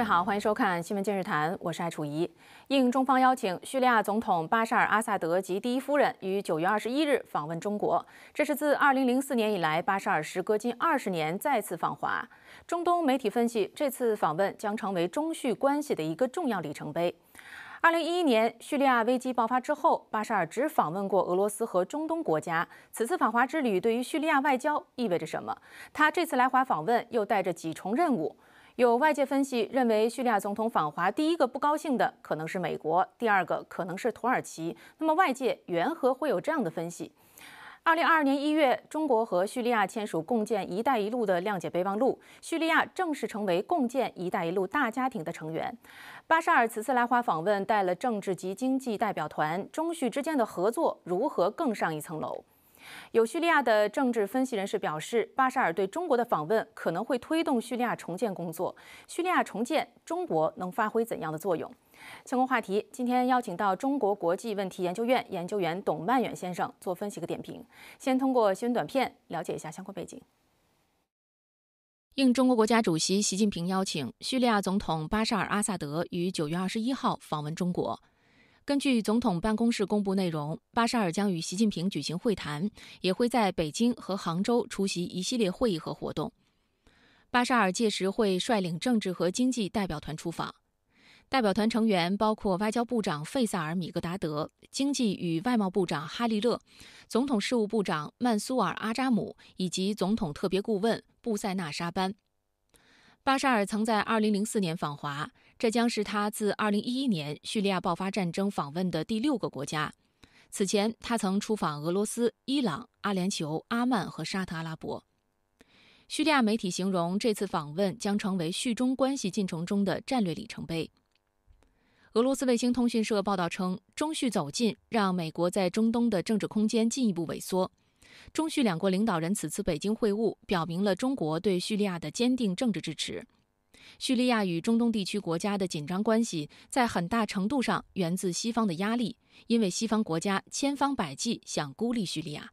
各位好，欢迎收看新闻今日谈，我是艾楚怡。应中方邀请，叙利亚总统巴沙尔·阿萨德及第一夫人于九月二十一日访问中国，这是自二零零四年以来巴沙尔时隔近二十年再次访华。中东媒体分析，这次访问将成为中叙关系的一个重要里程碑。二零一一年叙利亚危机爆发之后，巴沙尔只访问过俄罗斯和中东国家。此次访华之旅对于叙利亚外交意味着什么？他这次来华访问又带着几重任务？有外界分析认为，叙利亚总统访华，第一个不高兴的可能是美国，第二个可能是土耳其。那么外界缘何会有这样的分析？二零二二年一月，中国和叙利亚签署共建“一带一路”的谅解备忘录，叙利亚正式成为共建“一带一路”大家庭的成员。巴沙尔此次来华访问，带了政治及经济代表团，中叙之间的合作如何更上一层楼？有叙利亚的政治分析人士表示，巴沙尔对中国的访问可能会推动叙利亚重建工作。叙利亚重建，中国能发挥怎样的作用？相关话题，今天邀请到中国国际问题研究院研究员董曼远先生做分析和点评。先通过新闻短片了解一下相关背景。应中国国家主席习近平邀请，叙利亚总统巴沙尔·阿萨德于9月21号访问中国。根据总统办公室公布内容，巴沙尔将与习近平举行会谈，也会在北京和杭州出席一系列会议和活动。巴沙尔届时会率领政治和经济代表团出访，代表团成员包括外交部长费萨尔·米格达德、经济与外贸部长哈利勒、总统事务部长曼苏尔·阿扎姆以及总统特别顾问布塞纳·沙班。巴沙尔曾在2004年访华。这将是他自2011年叙利亚爆发战争访问的第六个国家。此前，他曾出访俄罗斯、伊朗、阿联酋、阿曼和沙特阿拉伯。叙利亚媒体形容这次访问将成为叙中关系进程中的战略里程碑。俄罗斯卫星通讯社报道称，中叙走近让美国在中东的政治空间进一步萎缩。中叙两国领导人此次北京会晤，表明了中国对叙利亚的坚定政治支持。叙利亚与中东地区国家的紧张关系在很大程度上源自西方的压力，因为西方国家千方百计想孤立叙利亚。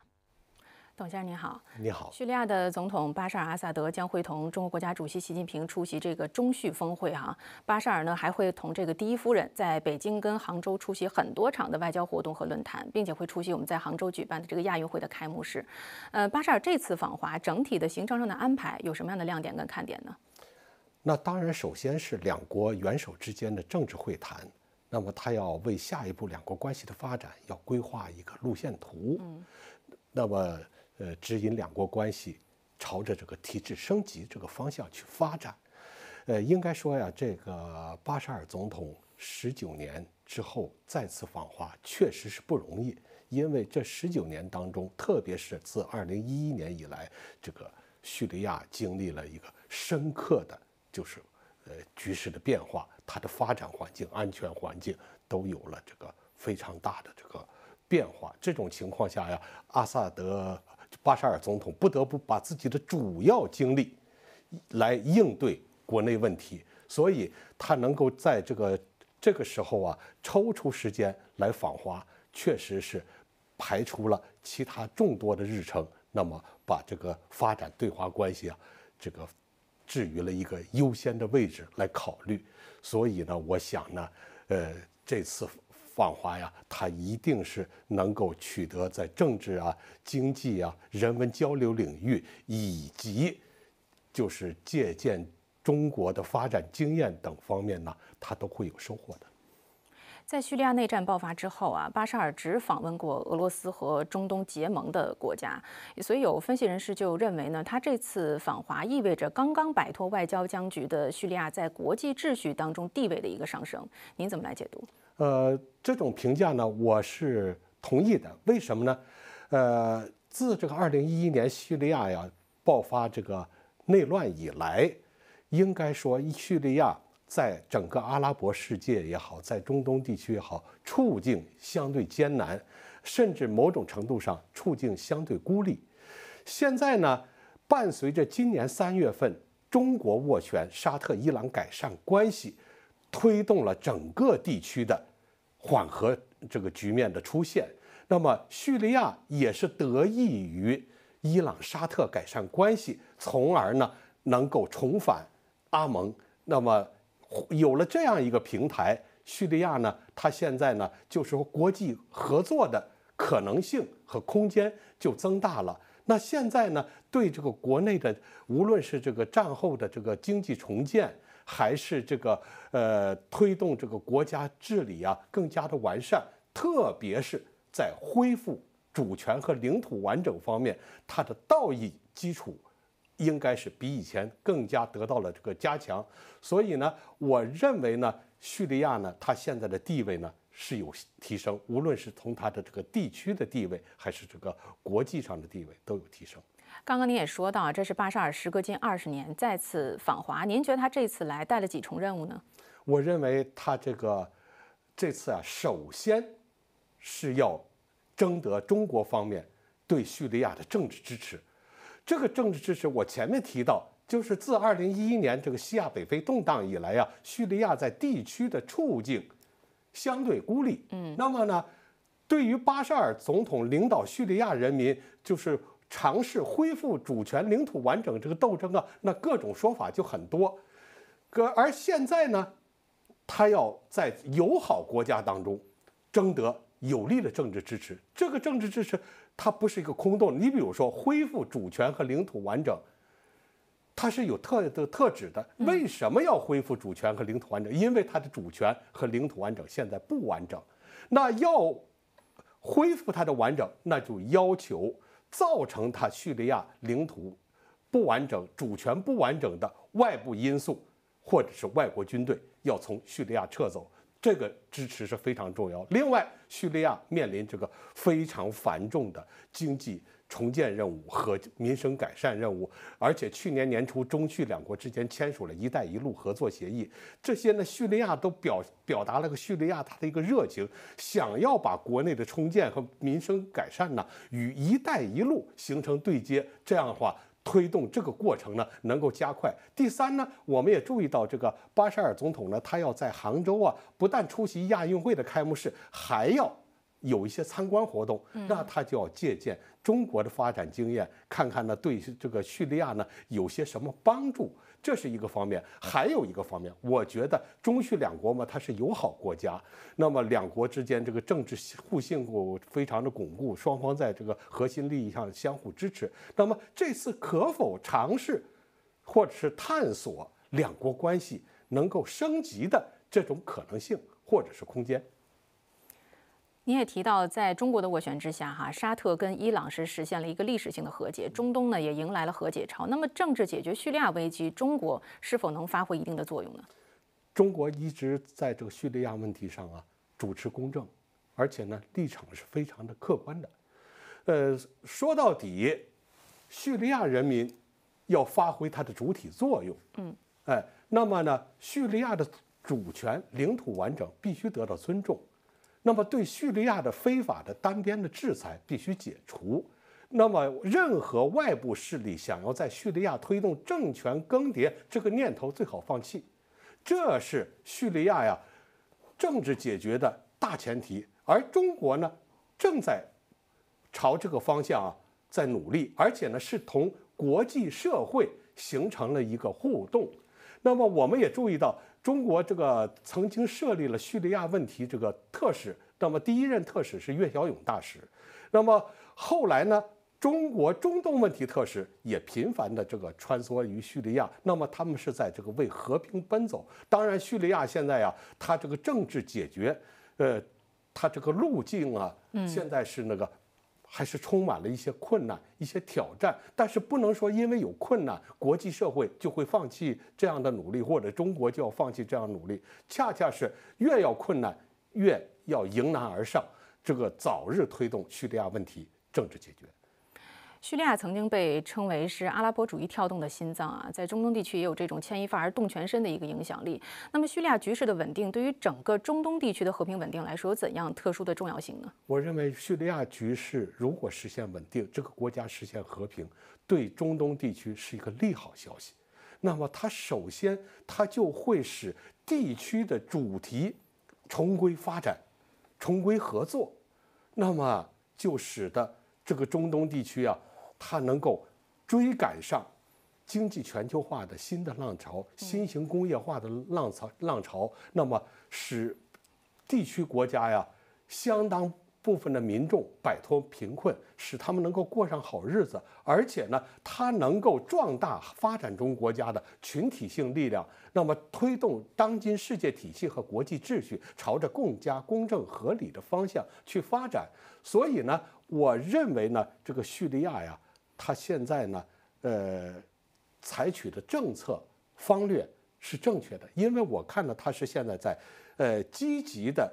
董先生您好，你好。叙利亚的总统巴沙尔·阿萨德将会同中国国家主席习近平出席这个中叙峰会啊。巴沙尔呢还会同这个第一夫人在北京跟杭州出席很多场的外交活动和论坛，并且会出席我们在杭州举办的这个亚运会的开幕式。呃，巴沙尔这次访华整体的行程上的安排有什么样的亮点跟看点呢？那当然，首先是两国元首之间的政治会谈。那么他要为下一步两国关系的发展要规划一个路线图。嗯，那么呃，指引两国关系朝着这个体制升级这个方向去发展。呃，应该说呀，这个巴沙尔总统十九年之后再次访华，确实是不容易。因为这十九年当中，特别是自二零一一年以来，这个叙利亚经历了一个深刻的。就是，呃，局势的变化，它的发展环境、安全环境都有了这个非常大的这个变化。这种情况下呀，阿萨德、巴沙尔总统不得不把自己的主要精力来应对国内问题，所以他能够在这个这个时候啊抽出时间来访华，确实是排除了其他众多的日程，那么把这个发展对华关系啊，这个。置于了一个优先的位置来考虑，所以呢，我想呢，呃，这次访华呀，它一定是能够取得在政治啊、经济啊、人文交流领域，以及就是借鉴中国的发展经验等方面呢，它都会有收获的。在叙利亚内战爆发之后啊，巴沙尔只访问过俄罗斯和中东结盟的国家，所以有分析人士就认为呢，他这次访华意味着刚刚摆脱外交僵局的叙利亚在国际秩序当中地位的一个上升。您怎么来解读？呃，这种评价呢，我是同意的。为什么呢？呃，自这个二零一一年叙利亚呀爆发这个内乱以来，应该说叙利亚。在整个阿拉伯世界也好，在中东地区也好，处境相对艰难，甚至某种程度上处境相对孤立。现在呢，伴随着今年三月份中国斡旋沙特、伊朗改善关系，推动了整个地区的缓和，这个局面的出现。那么，叙利亚也是得益于伊朗、沙特改善关系，从而呢能够重返阿盟。那么。有了这样一个平台，叙利亚呢，它现在呢，就是说国际合作的可能性和空间就增大了。那现在呢，对这个国内的，无论是这个战后的这个经济重建，还是这个呃推动这个国家治理啊更加的完善，特别是在恢复主权和领土完整方面，它的道义基础。应该是比以前更加得到了这个加强，所以呢，我认为呢，叙利亚呢，它现在的地位呢是有提升，无论是从它的这个地区的地位，还是这个国际上的地位都有提升。刚刚您也说到，这是巴沙尔时隔近二十年再次访华，您觉得他这次来带了几重任务呢？我认为他这个这次啊，首先是要征得中国方面对叙利亚的政治支持。这个政治支持，我前面提到，就是自二零一一年这个西亚北非动荡以来呀，叙利亚在地区的处境相对孤立。嗯，那么呢，对于巴沙尔总统领导叙利亚人民就是尝试恢复主权领土完整这个斗争啊，那各种说法就很多。可而现在呢，他要在友好国家当中，争得。有力的政治支持，这个政治支持它不是一个空洞。你比如说，恢复主权和领土完整，它是有特特特指的。为什么要恢复主权和领土完整？因为它的主权和领土完整现在不完整，那要恢复它的完整，那就要求造成它叙利亚领土不完整、主权不完整的外部因素，或者是外国军队要从叙利亚撤走。这个支持是非常重要。另外，叙利亚面临这个非常繁重的经济重建任务和民生改善任务，而且去年年初中叙两国之间签署了“一带一路”合作协议，这些呢，叙利亚都表表达了个叙利亚它的一个热情，想要把国内的重建和民生改善呢与“一带一路”形成对接，这样的话。推动这个过程呢，能够加快。第三呢，我们也注意到这个巴沙尔总统呢，他要在杭州啊，不但出席亚运会的开幕式，还要有一些参观活动，那他就要借鉴中国的发展经验，看看呢对这个叙利亚呢有些什么帮助。这是一个方面，还有一个方面，我觉得中叙两国嘛，它是友好国家，那么两国之间这个政治互信够非常的巩固，双方在这个核心利益上相互支持，那么这次可否尝试，或者是探索两国关系能够升级的这种可能性或者是空间？你也提到，在中国的斡旋之下，哈，沙特跟伊朗是实现了一个历史性的和解，中东呢也迎来了和解潮。那么，政治解决叙利亚危机，中国是否能发挥一定的作用呢？中国一直在这个叙利亚问题上啊，主持公正，而且呢，立场是非常的客观的。呃，说到底，叙利亚人民要发挥它的主体作用。嗯，哎，那么呢，叙利亚的主权、领土完整必须得到尊重。那么，对叙利亚的非法的单边的制裁必须解除。那么，任何外部势力想要在叙利亚推动政权更迭，这个念头最好放弃。这是叙利亚呀，政治解决的大前提。而中国呢，正在朝这个方向啊，在努力，而且呢，是同国际社会形成了一个互动。那么，我们也注意到。中国这个曾经设立了叙利亚问题这个特使，那么第一任特使是岳小勇大使，那么后来呢，中国中东问题特使也频繁的这个穿梭于叙利亚，那么他们是在这个为和平奔走。当然，叙利亚现在啊，它这个政治解决，呃，它这个路径啊，现在是那个。还是充满了一些困难、一些挑战，但是不能说因为有困难，国际社会就会放弃这样的努力，或者中国就要放弃这样努力。恰恰是越要困难，越要迎难而上，这个早日推动叙利亚问题政治解决。叙利亚曾经被称为是阿拉伯主义跳动的心脏啊，在中东地区也有这种牵一发而动全身的一个影响力。那么，叙利亚局势的稳定对于整个中东地区的和平稳定来说有怎样特殊的重要性呢？我认为，叙利亚局势如果实现稳定，这个国家实现和平，对中东地区是一个利好消息。那么，它首先它就会使地区的主题重归发展，重归合作，那么就使得。这个中东地区啊，它能够追赶上经济全球化的新的浪潮、新型工业化的浪潮浪潮，那么使地区国家呀，相当部分的民众摆脱贫困，使他们能够过上好日子，而且呢，它能够壮大发展中国家的群体性力量，那么推动当今世界体系和国际秩序朝着更加公正合理的方向去发展。所以呢。我认为呢，这个叙利亚呀，它现在呢，呃，采取的政策方略是正确的，因为我看到他是现在在，呃，积极的，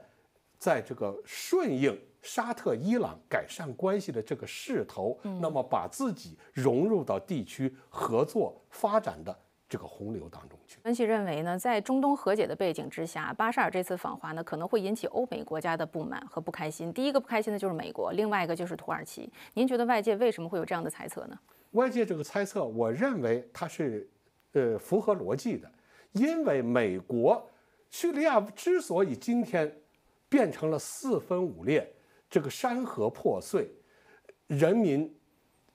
在这个顺应沙特、伊朗改善关系的这个势头，那么把自己融入到地区合作发展的。这个洪流当中去。分析认为呢，在中东和解的背景之下，巴沙尔这次访华呢，可能会引起欧美国家的不满和不开心。第一个不开心的就是美国，另外一个就是土耳其。您觉得外界为什么会有这样的猜测呢？外界这个猜测，我认为它是，呃，符合逻辑的。因为美国，叙利亚之所以今天，变成了四分五裂，这个山河破碎，人民，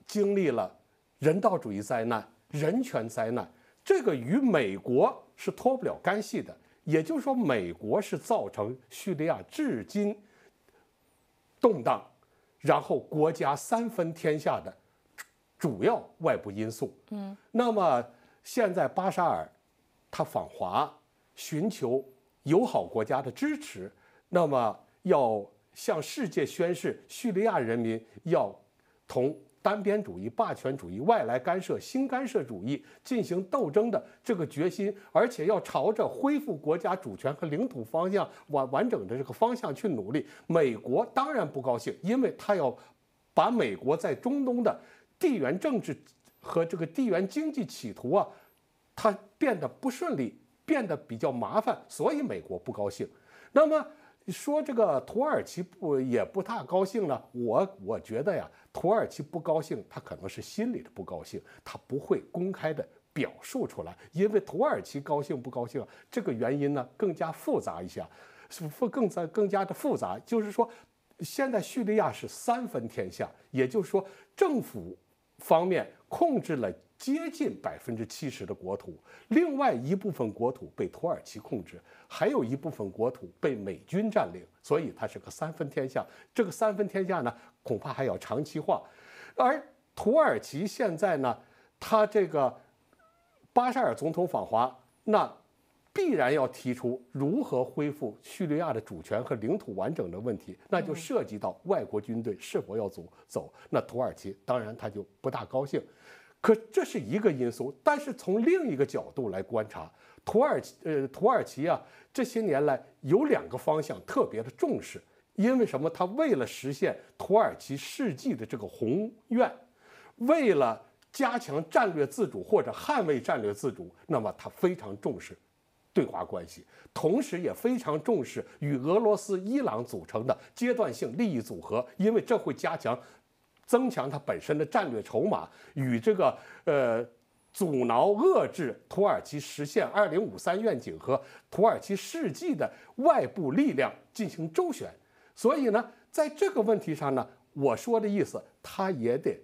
经历了人道主义灾难、人权灾难。这个与美国是脱不了干系的，也就是说，美国是造成叙利亚至今动荡，然后国家三分天下的主要外部因素。嗯，那么现在巴沙尔他访华，寻求友好国家的支持，那么要向世界宣示叙利亚人民要同。单边主义、霸权主义、外来干涉、新干涉主义进行斗争的这个决心，而且要朝着恢复国家主权和领土方向完完整的这个方向去努力。美国当然不高兴，因为他要把美国在中东的地缘政治和这个地缘经济企图啊，它变得不顺利，变得比较麻烦，所以美国不高兴。那么。说这个土耳其不也不大高兴呢？我我觉得呀，土耳其不高兴，他可能是心里的不高兴，他不会公开的表述出来，因为土耳其高兴不高兴这个原因呢更加复杂一些，是不更加更加的复杂？就是说，现在叙利亚是三分天下，也就是说政府方面控制了。接近百分之七十的国土，另外一部分国土被土耳其控制，还有一部分国土被美军占领，所以它是个三分天下。这个三分天下呢，恐怕还要长期化。而土耳其现在呢，他这个巴沙尔总统访华，那必然要提出如何恢复叙利亚的主权和领土完整的问题，那就涉及到外国军队是否要走走。那土耳其当然他就不大高兴。可这是一个因素，但是从另一个角度来观察，土耳其呃，土耳其啊，这些年来有两个方向特别的重视，因为什么？他为了实现土耳其世纪的这个宏愿，为了加强战略自主或者捍卫战略自主，那么他非常重视对华关系，同时也非常重视与俄罗斯、伊朗组成的阶段性利益组合，因为这会加强。增强它本身的战略筹码，与这个呃阻挠遏制土耳其实现二零五三愿景和土耳其世纪的外部力量进行周旋。所以呢，在这个问题上呢，我说的意思，他也得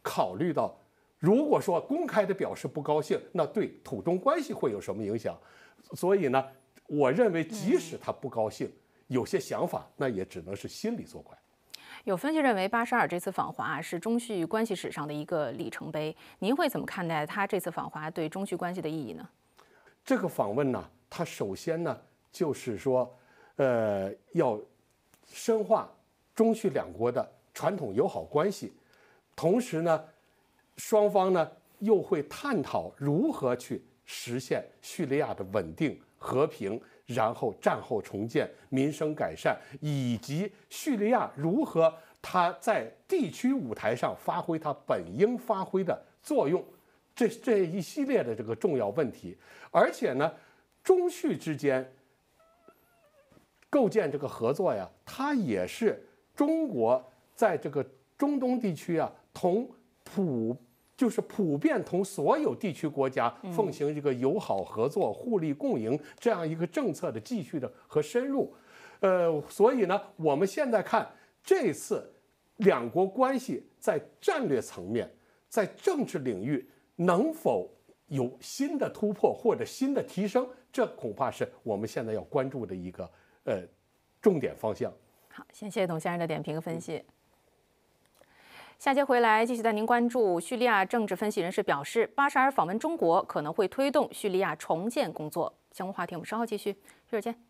考虑到，如果说公开的表示不高兴，那对土中关系会有什么影响？所以呢，我认为，即使他不高兴，有些想法，那也只能是心里作怪。有分析认为，巴沙尔这次访华是中叙关系史上的一个里程碑。您会怎么看待他这次访华对中叙关系的意义呢？这个访问呢，它首先呢，就是说，呃，要深化中叙两国的传统友好关系，同时呢，双方呢又会探讨如何去实现叙利亚的稳定和平。然后战后重建、民生改善，以及叙利亚如何它在地区舞台上发挥它本应发挥的作用，这这一系列的这个重要问题，而且呢，中叙之间构建这个合作呀，它也是中国在这个中东地区啊同普。就是普遍同所有地区国家奉行一个友好合作、互利共赢这样一个政策的继续的和深入，呃，所以呢，我们现在看这次两国关系在战略层面、在政治领域能否有新的突破或者新的提升，这恐怕是我们现在要关注的一个呃重点方向。好，先谢谢董先生的点评和分析。下节回来继续带您关注叙利亚政治分析人士表示，巴沙尔访问中国可能会推动叙利亚重建工作。相关话题我们稍后继续，一会儿见。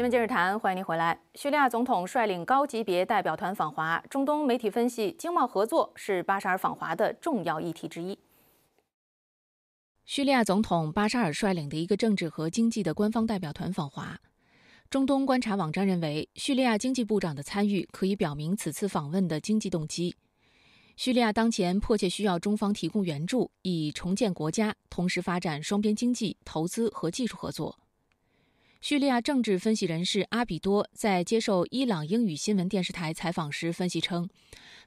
新闻今日谈，欢迎您回来。叙利亚总统率领高级别代表团访华，中东媒体分析，经贸合作是巴沙尔访华的重要议题之一。叙利亚总统巴沙尔率领的一个政治和经济的官方代表团访华，中东观察网站认为，叙利亚经济部长的参与可以表明此次访问的经济动机。叙利亚当前迫切需要中方提供援助，以重建国家，同时发展双边经济、投资和技术合作。叙利亚政治分析人士阿比多在接受伊朗英语新闻电视台采访时分析称，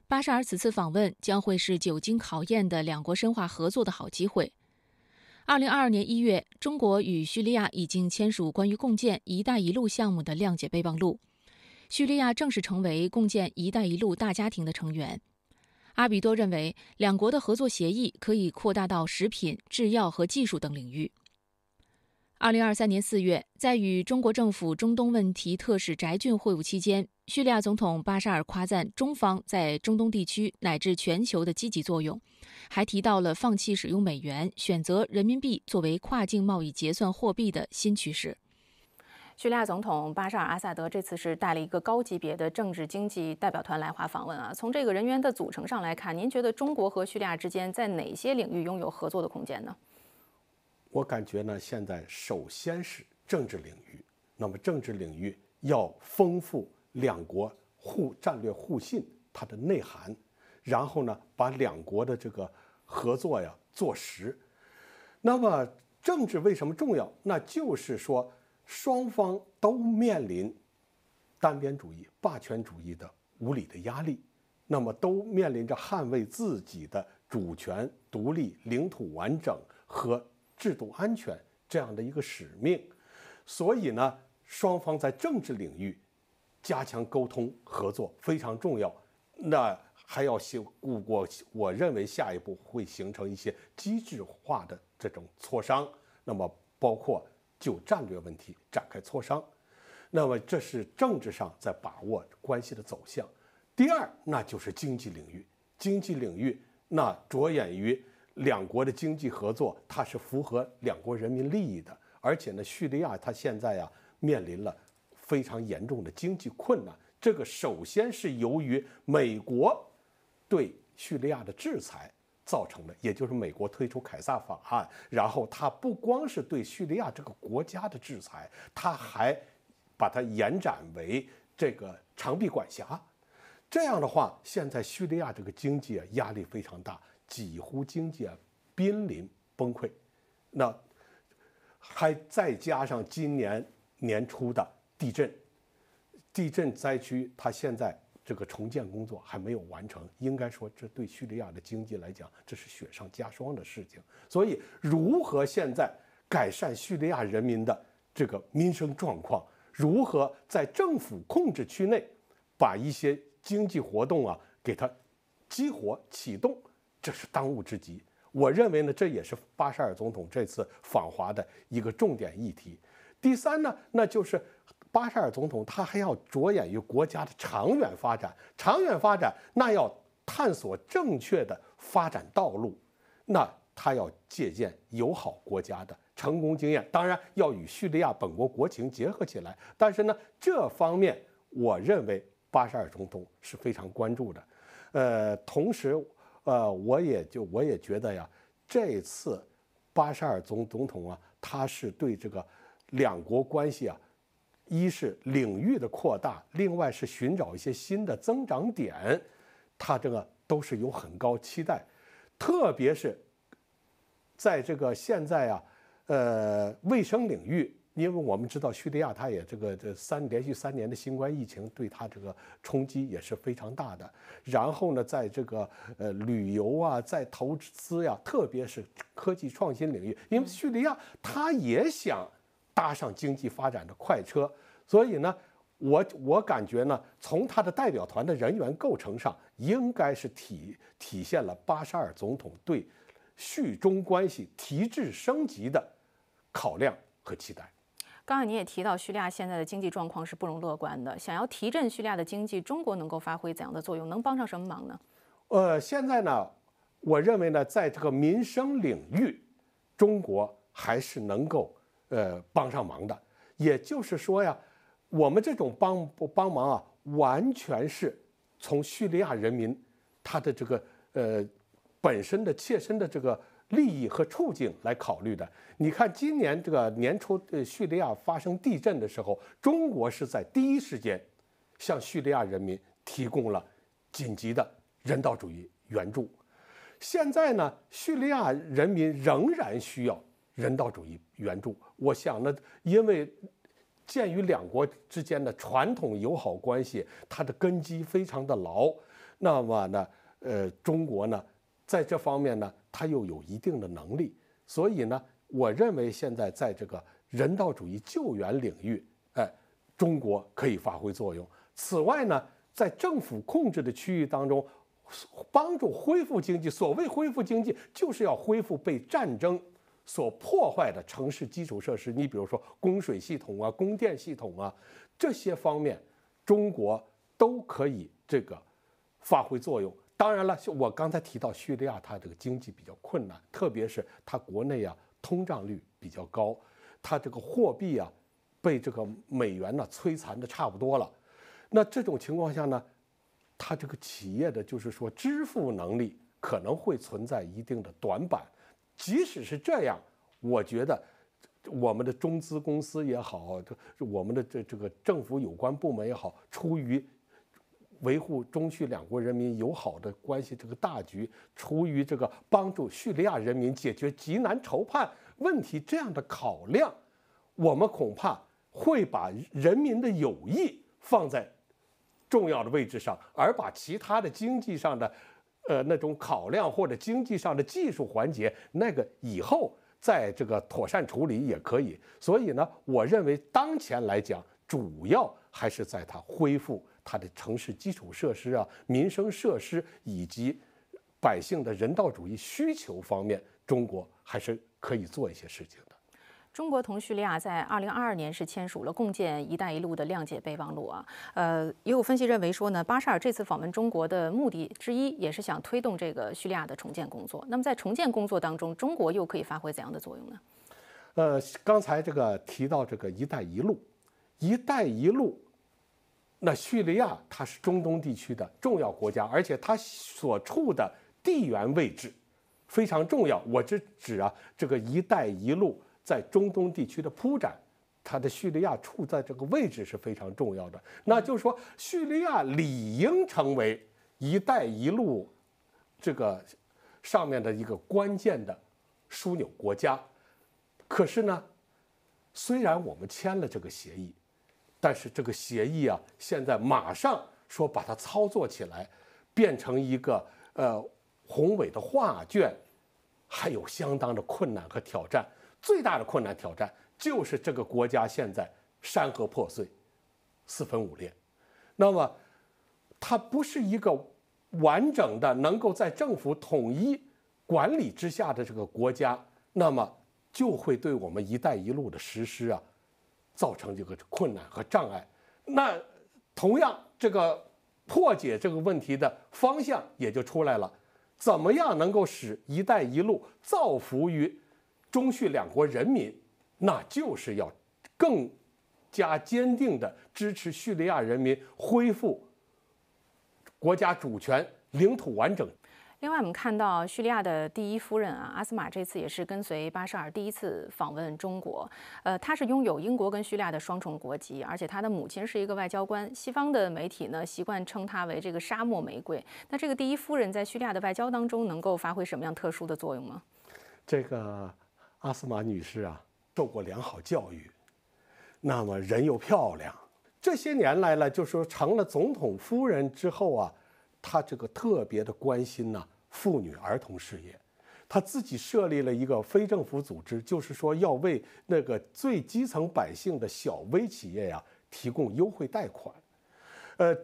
巴沙尔此次访问将会是久经考验的两国深化合作的好机会。二零二二年一月，中国与叙利亚已经签署关于共建“一带一路”项目的谅解备忘录，叙利亚正式成为共建“一带一路”大家庭的成员。阿比多认为，两国的合作协议可以扩大到食品、制药和技术等领域。二零二三年四月，在与中国政府中东问题特使翟俊会晤期间，叙利亚总统巴沙尔夸赞中方在中东地区乃至全球的积极作用，还提到了放弃使用美元，选择人民币作为跨境贸易结算货币的新趋势。叙利亚总统巴沙尔阿萨德这次是带了一个高级别的政治经济代表团来华访问啊。从这个人员的组成上来看，您觉得中国和叙利亚之间在哪些领域拥有合作的空间呢？我感觉呢，现在首先是政治领域，那么政治领域要丰富两国互战略互信它的内涵，然后呢，把两国的这个合作呀做实。那么政治为什么重要？那就是说双方都面临单边主义、霸权主义的无理的压力，那么都面临着捍卫自己的主权、独立、领土完整和。制度安全这样的一个使命，所以呢，双方在政治领域加强沟通合作非常重要。那还要顾过，我认为下一步会形成一些机制化的这种磋商，那么包括就战略问题展开磋商。那么这是政治上在把握关系的走向。第二，那就是经济领域，经济领域那着眼于。两国的经济合作，它是符合两国人民利益的。而且呢，叙利亚它现在啊面临了非常严重的经济困难。这个首先是由于美国对叙利亚的制裁造成的，也就是美国推出凯撒法案，然后它不光是对叙利亚这个国家的制裁，它还把它延展为这个长臂管辖。这样的话，现在叙利亚这个经济啊，压力非常大。几乎经济啊濒临崩溃，那还再加上今年年初的地震，地震灾区它现在这个重建工作还没有完成，应该说这对叙利亚的经济来讲，这是雪上加霜的事情。所以，如何现在改善叙利亚人民的这个民生状况？如何在政府控制区内，把一些经济活动啊给它激活、启动？这是当务之急，我认为呢，这也是巴沙尔总统这次访华的一个重点议题。第三呢，那就是巴沙尔总统他还要着眼于国家的长远发展，长远发展那要探索正确的发展道路，那他要借鉴友好国家的成功经验，当然要与叙利亚本国国情结合起来。但是呢，这方面我认为巴沙尔总统是非常关注的，呃，同时。呃，我也就我也觉得呀，这次巴沙尔总总统啊，他是对这个两国关系啊，一是领域的扩大，另外是寻找一些新的增长点，他这个都是有很高期待，特别是在这个现在啊，呃，卫生领域。因为我们知道叙利亚，它也这个这三连续三年的新冠疫情对它这个冲击也是非常大的。然后呢，在这个呃旅游啊，在投资呀，特别是科技创新领域，因为叙利亚他也想搭上经济发展的快车，所以呢，我我感觉呢，从他的代表团的人员构成上，应该是体体现了巴沙尔总统对叙中关系提质升级的考量和期待。刚才您也提到，叙利亚现在的经济状况是不容乐观的。想要提振叙利亚的经济，中国能够发挥怎样的作用？能帮上什么忙呢？呃，现在呢，我认为呢，在这个民生领域，中国还是能够呃帮上忙的。也就是说呀，我们这种帮帮忙啊，完全是从叙利亚人民他的这个呃本身的切身的这个。利益和处境来考虑的。你看，今年这个年初，呃，叙利亚发生地震的时候，中国是在第一时间向叙利亚人民提供了紧急的人道主义援助。现在呢，叙利亚人民仍然需要人道主义援助。我想呢，因为鉴于两国之间的传统友好关系，它的根基非常的牢。那么呢，呃，中国呢，在这方面呢。他又有一定的能力，所以呢，我认为现在在这个人道主义救援领域，哎，中国可以发挥作用。此外呢，在政府控制的区域当中，帮助恢复经济。所谓恢复经济，就是要恢复被战争所破坏的城市基础设施。你比如说供水系统啊、供电系统啊这些方面，中国都可以这个发挥作用。当然了，我刚才提到叙利亚，它这个经济比较困难，特别是它国内啊通胀率比较高，它这个货币啊被这个美元呢摧残的差不多了。那这种情况下呢，它这个企业的就是说支付能力可能会存在一定的短板。即使是这样，我觉得我们的中资公司也好，我们的这这个政府有关部门也好，出于维护中叙两国人民友好的关系这个大局，出于这个帮助叙利亚人民解决极难筹判问题这样的考量，我们恐怕会把人民的友谊放在重要的位置上，而把其他的经济上的，呃那种考量或者经济上的技术环节那个以后再这个妥善处理也可以。所以呢，我认为当前来讲，主要还是在它恢复。它的城市基础设施啊、民生设施以及百姓的人道主义需求方面，中国还是可以做一些事情的。中国同叙利亚在二零二二年是签署了共建“一带一路”的谅解备忘录啊。呃，也有分析认为说呢，巴沙尔这次访问中国的目的之一，也是想推动这个叙利亚的重建工作。那么，在重建工作当中，中国又可以发挥怎样的作用呢？呃，刚才这个提到这个“一带一路”，“一带一路”。那叙利亚它是中东地区的重要国家，而且它所处的地缘位置非常重要。我这指啊，这个“一带一路”在中东地区的铺展，它的叙利亚处在这个位置是非常重要的。那就是说叙利亚理应成为“一带一路”这个上面的一个关键的枢纽国家。可是呢，虽然我们签了这个协议。但是这个协议啊，现在马上说把它操作起来，变成一个呃宏伟的画卷，还有相当的困难和挑战。最大的困难挑战就是这个国家现在山河破碎，四分五裂，那么它不是一个完整的能够在政府统一管理之下的这个国家，那么就会对我们“一带一路”的实施啊。造成这个困难和障碍，那同样这个破解这个问题的方向也就出来了。怎么样能够使“一带一路”造福于中叙两国人民？那就是要更加坚定地支持叙利亚人民恢复国家主权、领土完整。另外，我们看到叙利亚的第一夫人啊，阿斯玛这次也是跟随巴沙尔第一次访问中国。呃，她是拥有英国跟叙利亚的双重国籍，而且她的母亲是一个外交官。西方的媒体呢，习惯称她为这个“沙漠玫瑰”。那这个第一夫人在叙利亚的外交当中能够发挥什么样特殊的作用吗？这个阿斯玛女士啊，受过良好教育，那么人又漂亮。这些年来了，就说成了总统夫人之后啊，她这个特别的关心呢。妇女儿童事业，他自己设立了一个非政府组织，就是说要为那个最基层百姓的小微企业呀提供优惠贷款。呃，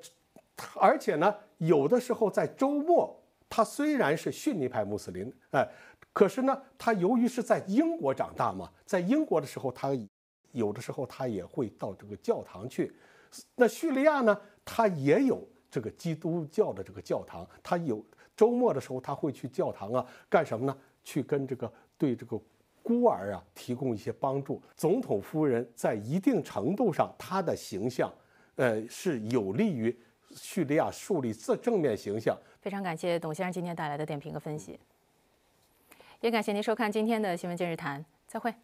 而且呢，有的时候在周末，他虽然是逊尼派穆斯林，哎，可是呢，他由于是在英国长大嘛，在英国的时候，他有的时候他也会到这个教堂去。那叙利亚呢，他也有这个基督教的这个教堂，他有。周末的时候，他会去教堂啊，干什么呢？去跟这个对这个孤儿啊提供一些帮助。总统夫人在一定程度上，她的形象，呃，是有利于叙利亚树立自正面形象。非常感谢董先生今天带来的点评和分析，也感谢您收看今天的《新闻今日谈》，再会。